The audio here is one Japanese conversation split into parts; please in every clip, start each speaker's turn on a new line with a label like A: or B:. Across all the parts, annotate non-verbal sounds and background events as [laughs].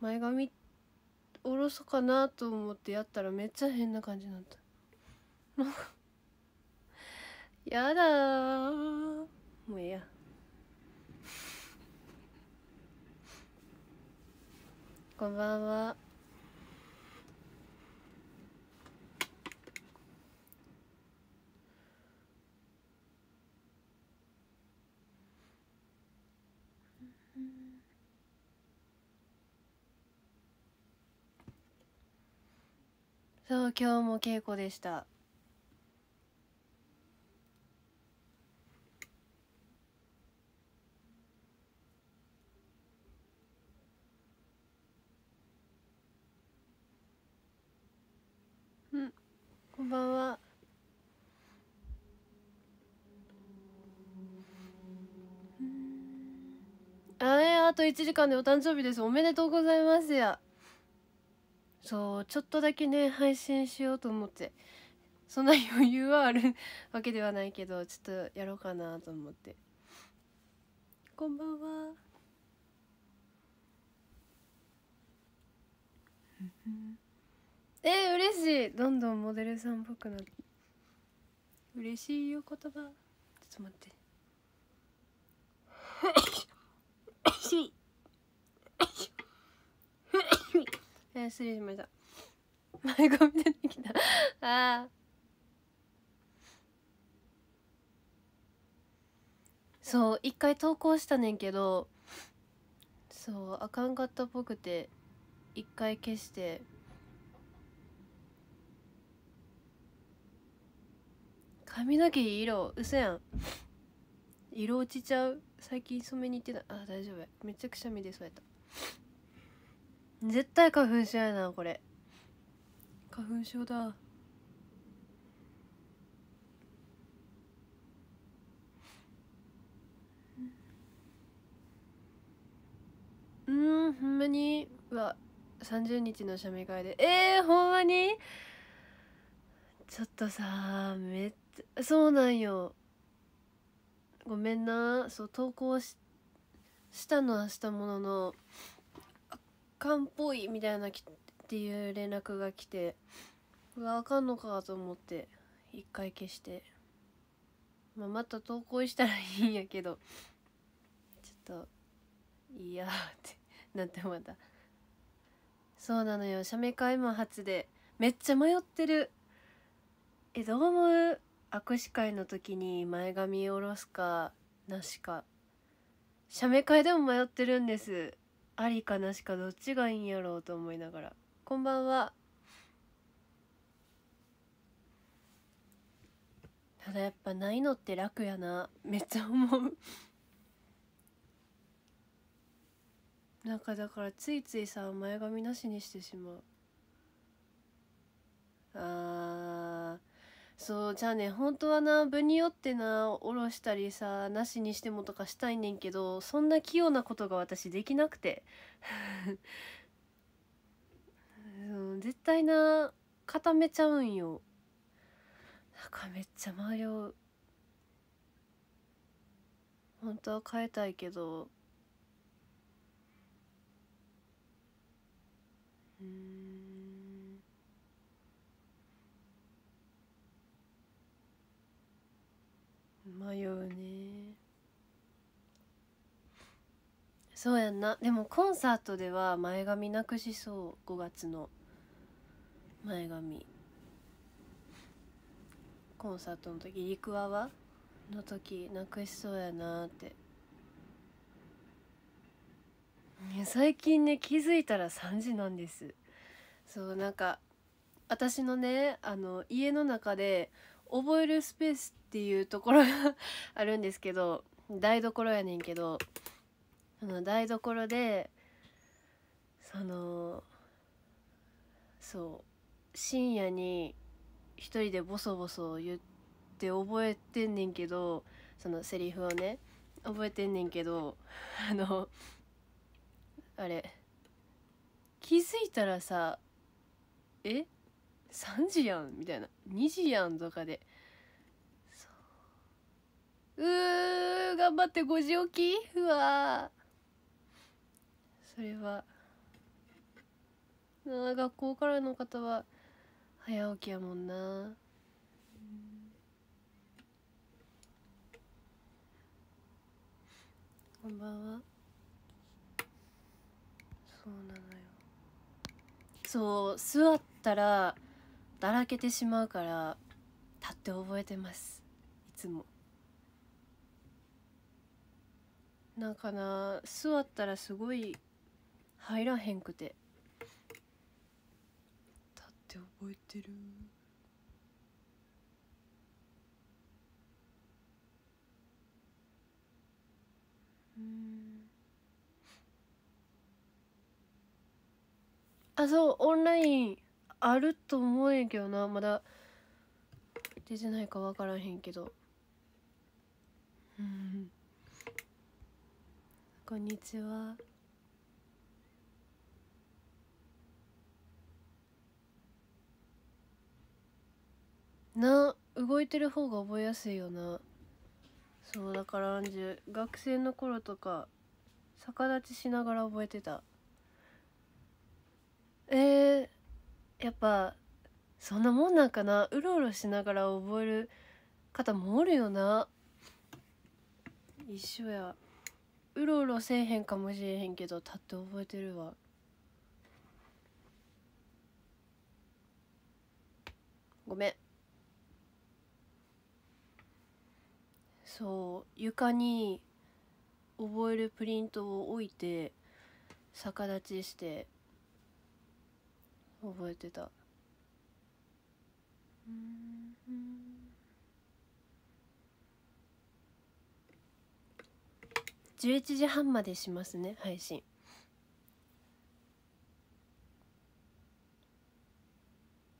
A: 前髪下ろそうかなと思ってやったらめっちゃ変な感じになった [laughs] やだもうええやこんばんはそう今日も稽古でしたうんこんばんはあれあと1時間でお誕生日ですおめでとうございますやそうちょっとだけね配信しようと思ってそんな余裕はあるわけではないけどちょっとやろうかなと思ってこんばんは [laughs] えー、嬉しいどんどんモデルさんっぽくなる嬉しいよ言葉ちょっと待って [laughs] しいえー、失礼しました前髪出てきた [laughs] ああそう一回投稿したねんけどそうあかんかったっぽくて一回消して髪の毛色嘘やん色落ちちゃう最近染めに行ってたあ大丈夫めっちゃくしゃみでそうやった絶対花粉症やなこれ花粉症だうんほんまにわ30日の写メ会でえー、ほんまにちょっとさめっちゃそうなんよごめんなそう投稿ししたのはしたもののかっぽいみたいなっていう連絡が来てうわあかんのかと思って一回消して、まあ、また投稿したらいいんやけどちょっといやってなってまたそうなのよ写メ会も初でめっちゃ迷ってるえどう思う握手会の時に前髪下ろすかなしか写メ会でも迷ってるんですありかなしかどっちがいいんやろうと思いながらこんばんはただやっぱないのって楽やなめっちゃ思うなんかだからついついさ前髪なしにしてしまうあーそうじゃあね本当はな分によってなおろしたりさなしにしてもとかしたいねんけどそんな器用なことが私できなくて [laughs] 絶対な固めちゃうんよなんかめっちゃ迷う本当は変えたいけどうん迷うねそうやんなでもコンサートでは前髪なくしそう5月の前髪コンサートの時リクワワの時なくしそうやなって最近ね気づいたら3時なんですそうなんか私のねあの家の中で覚えるスペースっていうところがあるんですけど台所やねんけどその台所でそのそう深夜に一人でボソボソ言って覚えてんねんけどそのセリフをね覚えてんねんけどあのあれ気づいたらさ「え3時やん」みたいな「2時やん」とかでうー頑張って5時起きうわそれはな学校からの方は早起きやもんなこんばんはそうなのよそう座ったらだらけてしまうから立って覚えてますいつも。なんかな座ったらすごい入らへんくて立って覚えてるうんあそうオンラインあると思うんやけどなまだ出てないか分からへんけどうんこんにちはな動いてる方が覚えやすいよなそうだからアンジュ学生の頃とか逆立ちしながら覚えてたえー、やっぱそんなもんなんかなうろうろしながら覚える方もおるよな一緒や。うろうろせえへんかもしれへんけど立って覚えてるわごめんそう床に覚えるプリントを置いて逆立ちして覚えてたうん11時半までしますね配信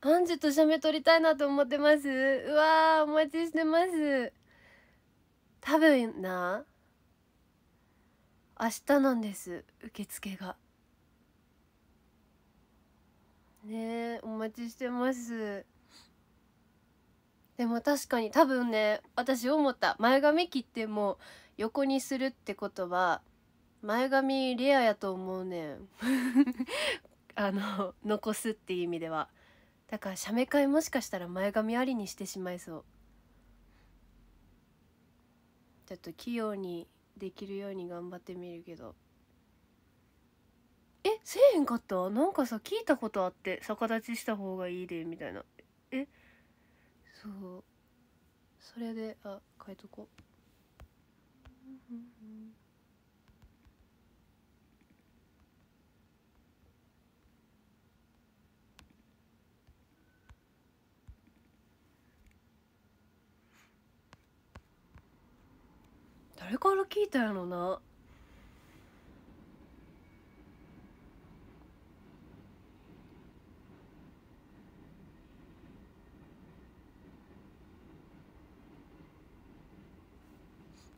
A: アンジュと写メ撮りたいなと思ってますうわーお待ちしてます多分な明日なんです受付がねえお待ちしてますでも確かに多分ね私思った前髪切っても横にするってことは前髪レアやと思うねん [laughs] あの残すっていう意味ではだから写メ会もしかしたら前髪ありにしてしまいそうちょっと器用にできるように頑張ってみるけどえせえへんかったなんかさ聞いたことあって逆立ちした方がいいでみたいなえそうそれであ変えとこう誰から聞いたやろな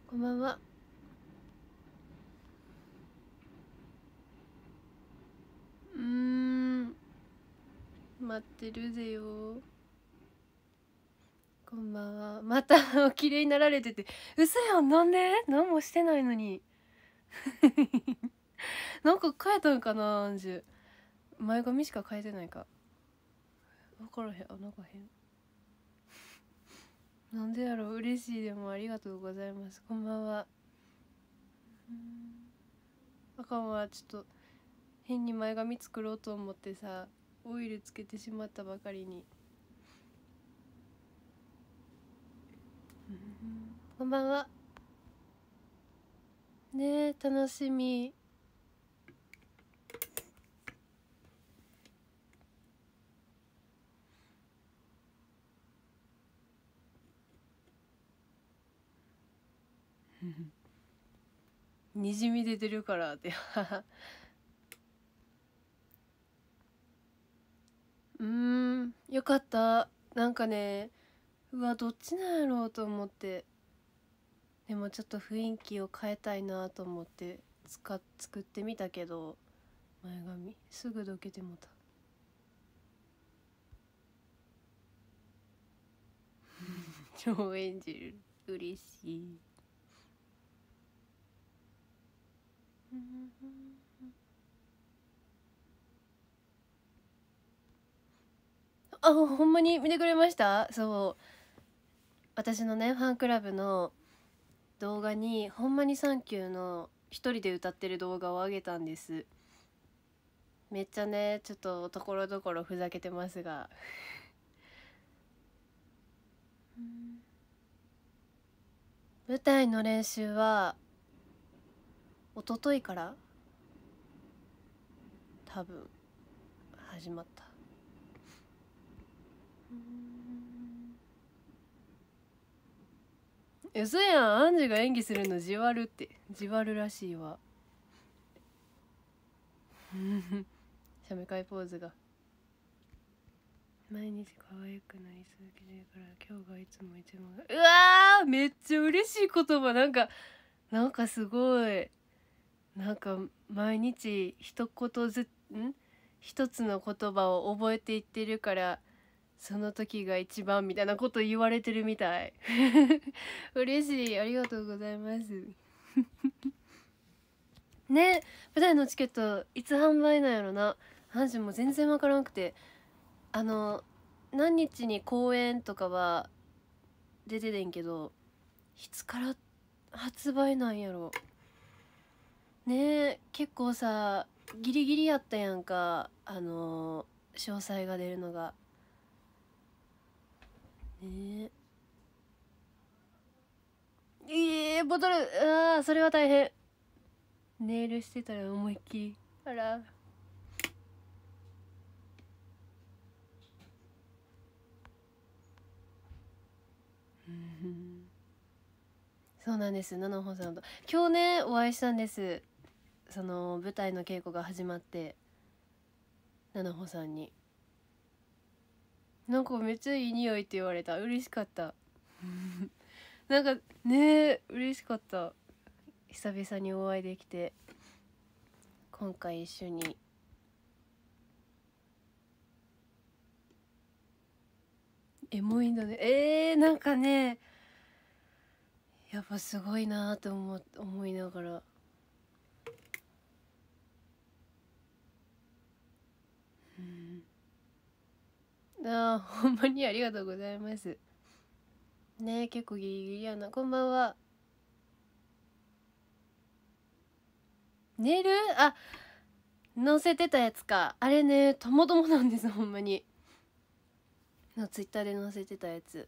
A: こんばんは。待ってるぜよこんばんはまた [laughs] お綺麗になられてて嘘やんなんで何もしてないのに [laughs] なんか変えたんかなアンジュ前髪しか変えてないか分からへんあなんか変なんでやろう嬉しいでもありがとうございますこんばんはあかんはちょっと変に前髪作ろうと思ってさオイルつけてしまったばかりにこんばんはねえ楽しみ [laughs] にじみ出てるからって [laughs] うんよかったなんかねうわどっちなんやろうと思ってでもちょっと雰囲気を変えたいなと思って使作ってみたけど前髪すぐどけてもた [laughs] 超演じる嬉しい Mm-hmm. あほんまに見てくれましたそう私のねファンクラブの動画に「ほんまにサンキュー」の一人で歌ってる動画を上げたんですめっちゃねちょっとところどころふざけてますが舞台の練習は一昨日から多分始まった嘘やんアンジュが演技するのじわるってじわるらしいわ [laughs] しゃメかいポーズが毎日可愛くなり続けてるから今日がいつも一番うわめっちゃ嬉しい言葉なんかなんかすごいなんか毎日一言ずん一つの言葉を覚えていってるからその時が一番みたいなこと言われてるみたい [laughs] 嬉しいありがとうございます [laughs] ね舞台のチケットいつ販売なんやろな話も全然わからなくてあの何日に公演とかは出ててんけどいつから発売なんやろね結構さギリギリやったやんかあの詳細が出るのがえー、えー、ボトルああそれは大変ネイルしてたら思いっきりあらうんそうなんです菜々穂さんと今日ねお会いしたんですその舞台の稽古が始まって菜々穂さんに。なんかめっちゃいい匂いって言われた嬉しかった [laughs] なんかね嬉しかった久々にお会いできて今回一緒にエモいんだねえー、なんかねやっぱすごいなーと思思いながら。ああほんまにありがとうございますね結構ギリギリやなこんばんは寝るあ載せてたやつかあれねともともなんですほんまにのツイッターで載せてたやつ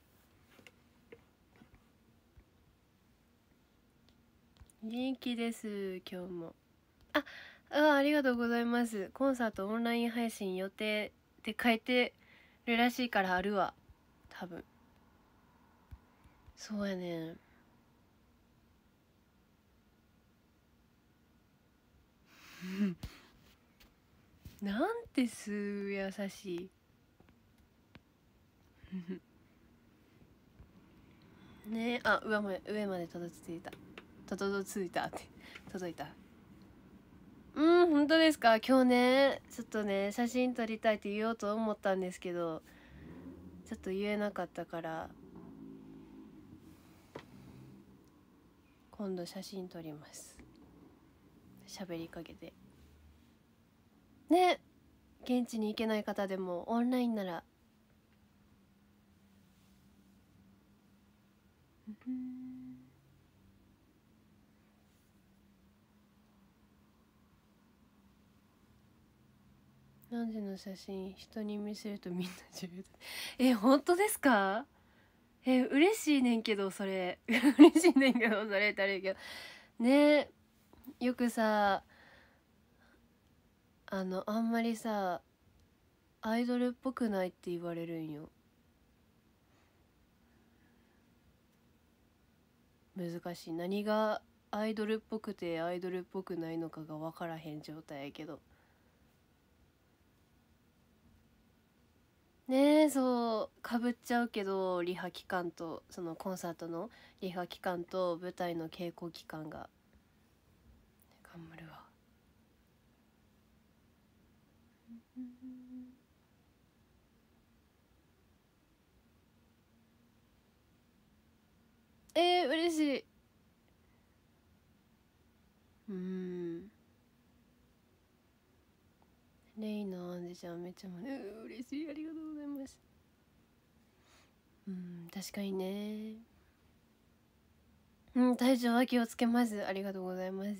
A: 元気です今日もああありがとうございますコンサートオンライン配信予定って書いてるらしいからあるわ多分そうやねん [laughs] なんてす優しい [laughs] ねえあ上まで上まで届いていた届いたって届いたうん本当ですか今日ねちょっとね写真撮りたいって言おうと思ったんですけどちょっと言えなかったから今度写真撮ります喋りかけてね現地に行けない方でもオンラインならうん何時の写真人に見せるとみんな自由え本当ですかえ嬉しいねんけどそれ [laughs] 嬉しいねんけどそれってあれけどねよくさあのあんまりさアイドルっぽくないって言われるんよ難しい何がアイドルっぽくてアイドルっぽくないのかが分からへん状態やけどねそうかぶっちゃうけどリハ期間とそのコンサートのリハ期間と舞台の稽古期間が頑張るわ。えー、嬉しいうんレイのアンジちゃんめっちゃう嬉しいありがとうございますうん確かにねうん体調は気をつけますありがとうございます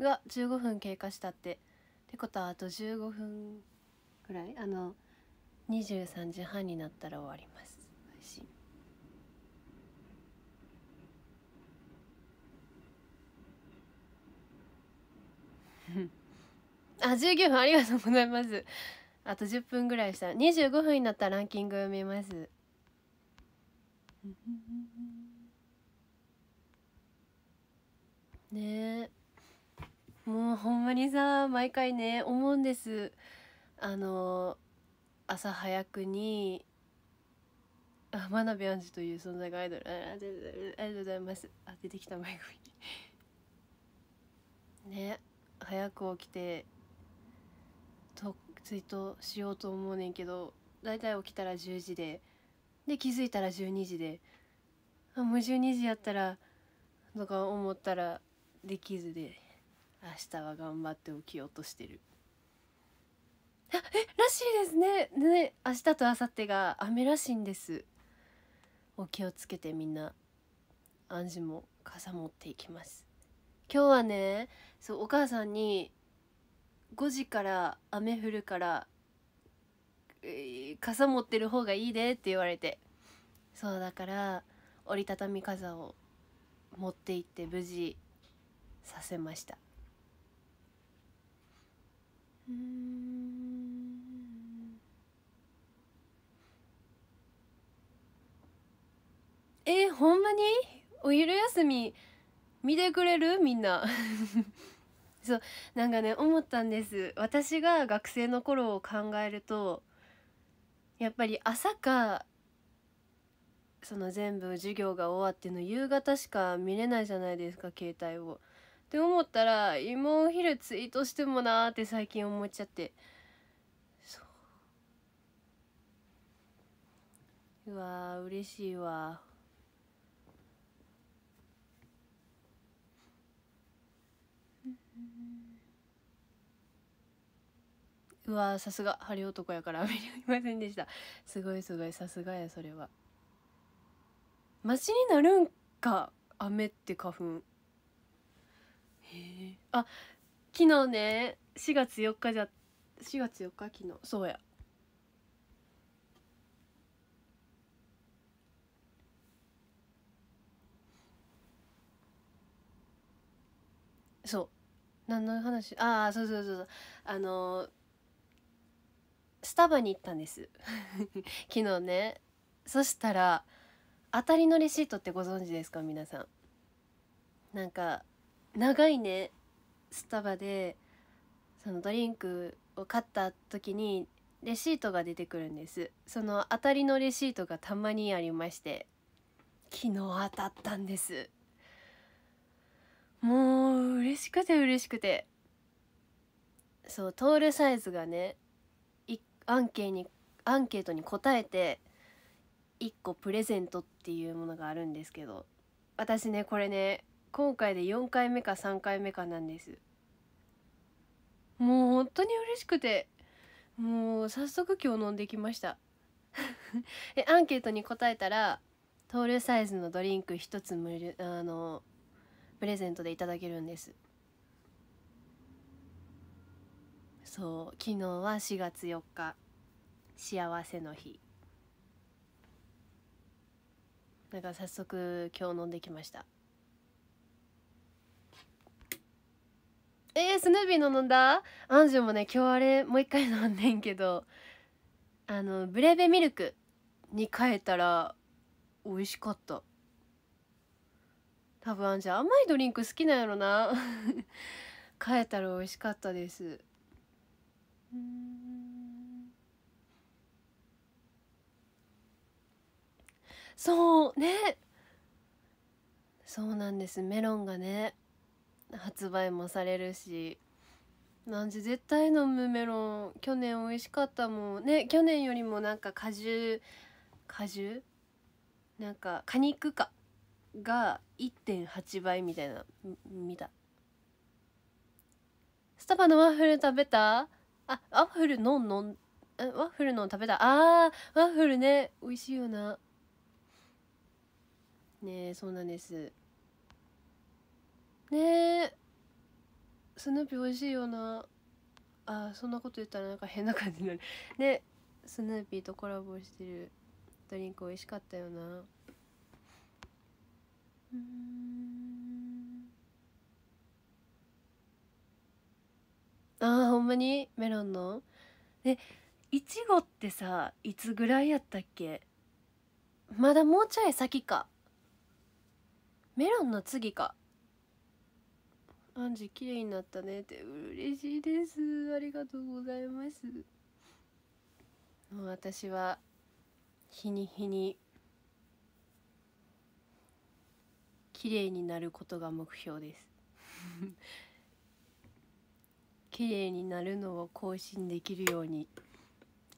A: うわ15分経過したってってことはあと15分ぐらいあの23時半になったら終わります [laughs] あ19分ありがとうございますあと10分ぐらいしたら25分になったらランキング読みますねもうほんまにさ毎回ね思うんですあの朝早くにあ真鍋アンジという存在がアイドルありがとうございますあ出てきた前にね早く起きてとツイートしようと思うねんけど大体起きたら10時でで気づいたら12時であもう12時やったらとか思ったらできずで明日は頑張って起きようとしてるあえらしいですねね明日と明後日が雨らしいんですお気をつけてみんな暗示も傘持っていきます今日はねそうお母さんに5時から雨降るから、傘持ってる方がいいでって言われてそうだから折りたたみ傘を持って行って無事させましたうんえほんまにお昼休み見てくれるみんなそうなんかね思ったんです私が学生の頃を考えるとやっぱり朝かその全部授業が終わっての夕方しか見れないじゃないですか携帯を。って思ったら今お昼ツイートしてもなーって最近思っちゃってそううわー嬉しいわうわさすがハリ男やから見れませんでしたすごいすごいさすがやそれはマシになるんか雨って花粉へえあ昨日ね4月4日じゃ4月4日昨日そうやそう何の話ああそうそうそうそうあのースタバに行ったんです [laughs] 昨日ねそしたら当たりのレシートってご存知ですか皆さんなんか長いねスタバでそのドリンクを買った時にレシートが出てくるんですその当たりのレシートがたまにありまして昨日当たったんですもう嬉しくて嬉しくてそうトールサイズがねアンケにアンケートに答えて1個プレゼントっていうものがあるんですけど私ねこれね今回で4回目か3回目かなんですもう本当に嬉しくてもう早速今日飲んできましたえ [laughs] アンケートに答えたらトールサイズのドリンク1つ無料あのプレゼントでいただけるんですそう昨日は4月4日幸せの日だから早速今日飲んできましたえー、スヌーピーの飲んだアンジュもね今日あれもう一回飲んでんけどあのブレベミルクに変えたら美味しかった多分アンジュ甘いドリンク好きなんやろな [laughs] 変えたら美味しかったですそうねそうなんですメロンがね発売もされるしなんじ絶対飲むメロン去年美味しかったもんね去年よりもなんか果汁果汁なんか果肉かが1.8倍みたいな見たスタバのワッフル食べたあワッフルのんのんワッフルのん食べたああ、ワッフルね美味しいよなねえそうなんですねえスヌーピー美味しいよなあそんなこと言ったらなんか変な感じになるねスヌーピーとコラボしてるドリンク美味しかったよなうんあーほんまにメロンのえいちごってさいつぐらいやったっけまだもうちょい先かメロンの次かアンジ綺麗になったねって嬉しいですありがとうございますもう私は日に日に綺麗になることが目標です綺麗になるのを更新できるように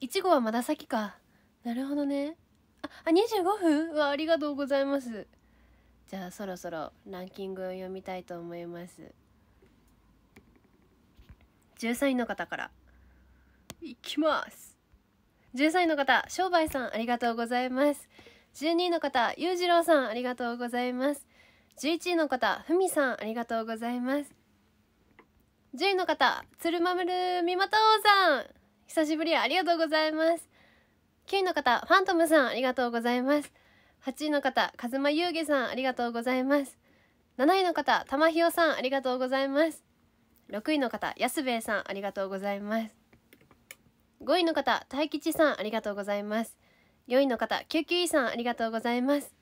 A: いちごはまだ先かなるほどねああ25分わありがとうございますじゃあそろそろランキングを読みたいと思います13位の方からいきます13位の方商売さんありがとうございます12位の方裕次郎さんありがとうございます11位の方ふみさんありがとうございます10位の方、鶴まむるみまとうさん。久しぶりありがとうございます。9位の方、ファントムさん、ありがとうございます。8位の方、かずまゆうげさん、ありがとうございます。7位の方、たまひよさん、ありがとうございます。6位の方、やすべえさん、ありがとうございます。5位の方、大吉さん、ありがとうございます。4位の方、救急医さん、ありがとうございます。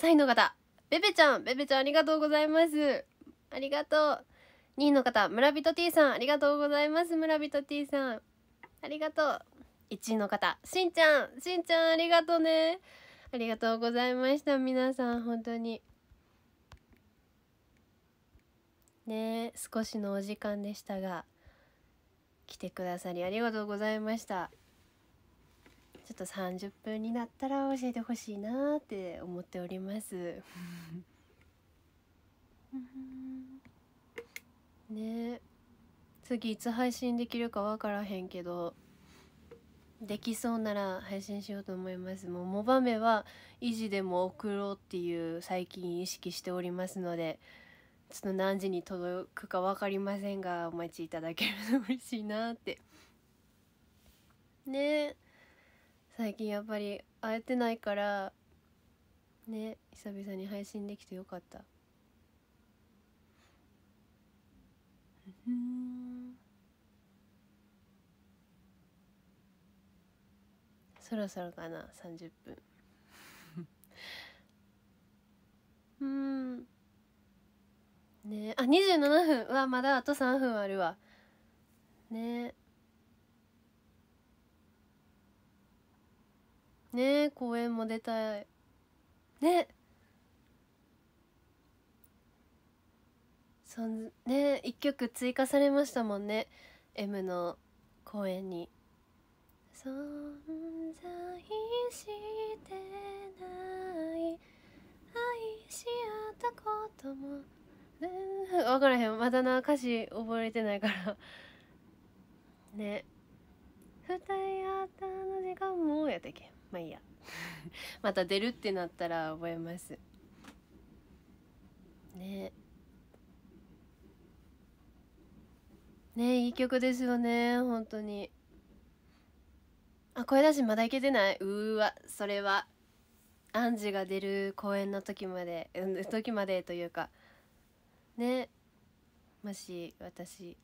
A: 3位の方、べべちゃん、べべちゃん、ありがとうございます。ありがとう。2位の方村人 T さんありがとうございます村人 T さんありがとう1位の方しんちゃんしんちゃんありがとうねありがとうございました皆さん本当にね少しのお時間でしたが来てくださりありがとうございましたちょっと30分になったら教えてほしいなって思っております。[laughs] ね次いつ配信できるか分からへんけどできそうなら配信しようと思いますもうモバメは維持でも送ろうっていう最近意識しておりますのでちょっと何時に届くか分かりませんがお待ちいただけると嬉しいなってね最近やっぱり会えてないからね久々に配信できてよかったそろそろかな30分 [laughs] うんねあ二27分はまだあと3分あるわねね公園も出たいねそんね1曲追加されましたもんね M の公演に「存在してない愛し合ったことも」分からへんまだな歌詞覚えてないからね二人あったの時間もやったっけまあいいや [laughs] また出るってなったら覚えますねいい曲ですよね本当にあ声出しまだいけてないうわそれはアンジが出る公演の時まで時までというかねもし私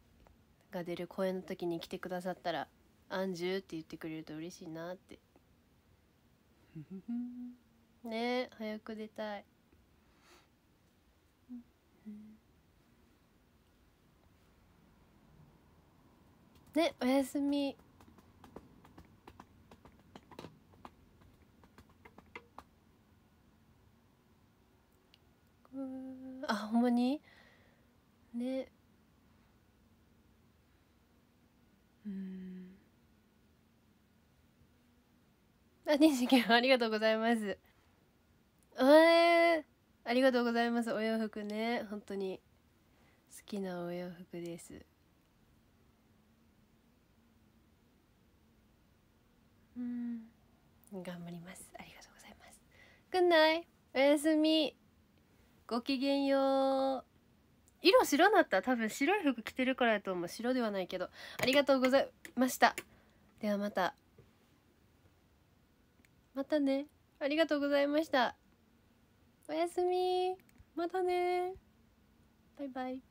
A: が出る公演の時に来てくださったら「アンジュ」って言ってくれると嬉しいなってね早く出たい。ねおやすみあほんまにねうんあにしけ [laughs] ありがとうございますえー、ありがとうございますお洋服ね本当に好きなお洋服ですうん頑張りますありがとうございますくんないおやすみごきげんよう色白なった多分白い服着てるからやと思う白ではないけどありがとうございましたではまたまたねありがとうございましたおやすみまたねバイバイ